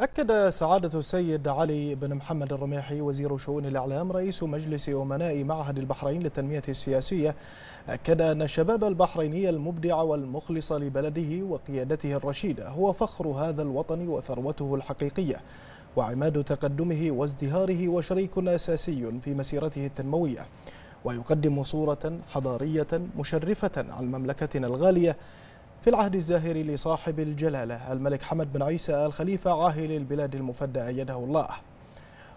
أكد سعادة السيد علي بن محمد الرميحي وزير شؤون الإعلام رئيس مجلس أمناء معهد البحرين للتنمية السياسية أكد أن الشباب البحريني المبدع والمخلص لبلده وقيادته الرشيدة هو فخر هذا الوطن وثروته الحقيقية وعماد تقدمه وازدهاره وشريك أساسي في مسيرته التنموية ويقدم صورة حضارية مشرفة عن مملكتنا الغالية في العهد الزاهر لصاحب الجلالة الملك حمد بن عيسى الخليفة عاهل البلاد المفدى أيده الله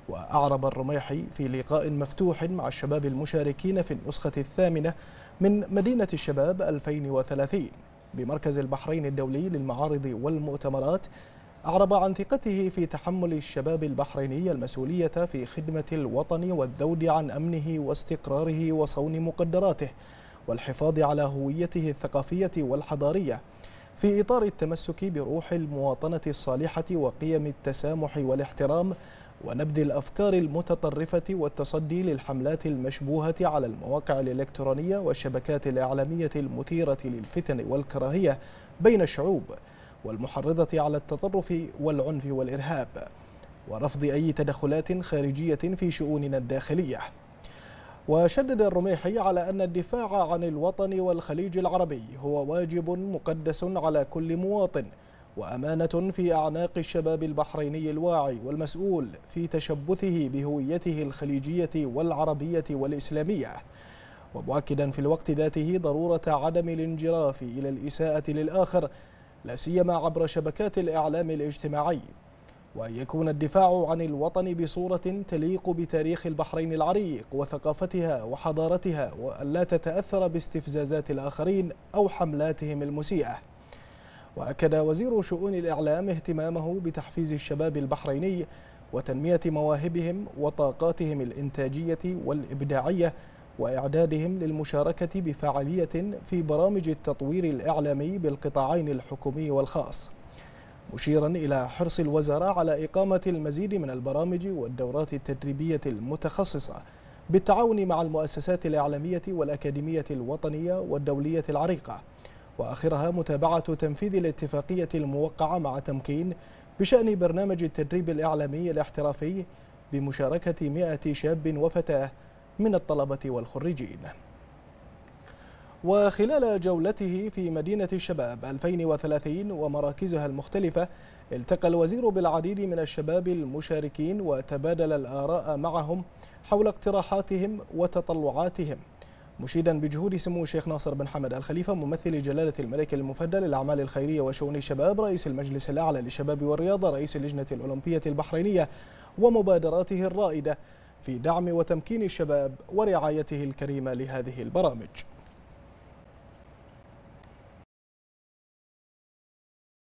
وأعرب الرميحي في لقاء مفتوح مع الشباب المشاركين في النسخة الثامنة من مدينة الشباب 2030 بمركز البحرين الدولي للمعارض والمؤتمرات أعرب عن ثقته في تحمل الشباب البحريني المسؤولية في خدمة الوطن والذود عن أمنه واستقراره وصون مقدراته والحفاظ على هويته الثقافية والحضارية في إطار التمسك بروح المواطنة الصالحة وقيم التسامح والاحترام ونبذ الأفكار المتطرفة والتصدي للحملات المشبوهة على المواقع الإلكترونية والشبكات الإعلامية المثيرة للفتن والكراهية بين الشعوب والمحرضة على التطرف والعنف والإرهاب ورفض أي تدخلات خارجية في شؤوننا الداخلية وشدد الرميحي على أن الدفاع عن الوطن والخليج العربي هو واجب مقدس على كل مواطن وأمانة في أعناق الشباب البحريني الواعي والمسؤول في تشبثه بهويته الخليجية والعربية والإسلامية ومؤكدا في الوقت ذاته ضرورة عدم الانجراف إلى الإساءة للآخر لا سيما عبر شبكات الإعلام الاجتماعي وأن يكون الدفاع عن الوطن بصورة تليق بتاريخ البحرين العريق وثقافتها وحضارتها وألا تتأثر باستفزازات الآخرين أو حملاتهم المسيئة وأكد وزير شؤون الإعلام اهتمامه بتحفيز الشباب البحريني وتنمية مواهبهم وطاقاتهم الإنتاجية والإبداعية وإعدادهم للمشاركة بفعالية في برامج التطوير الإعلامي بالقطاعين الحكومي والخاص مشيرا إلى حرص الوزراء على إقامة المزيد من البرامج والدورات التدريبية المتخصصة بالتعاون مع المؤسسات الإعلامية والأكاديمية الوطنية والدولية العريقة وآخرها متابعة تنفيذ الاتفاقية الموقعة مع تمكين بشأن برنامج التدريب الإعلامي الاحترافي بمشاركة 100 شاب وفتاة من الطلبة والخريجين وخلال جولته في مدينة الشباب 2030 ومراكزها المختلفة التقى الوزير بالعديد من الشباب المشاركين وتبادل الآراء معهم حول اقتراحاتهم وتطلعاتهم مشيدا بجهود سمو الشيخ ناصر بن حمد الخليفة ممثل جلالة الملك المفدى للأعمال الخيرية وشؤون الشباب رئيس المجلس الأعلى للشباب والرياضة رئيس اللجنة الأولمبية البحرينية ومبادراته الرائدة في دعم وتمكين الشباب ورعايته الكريمة لهذه البرامج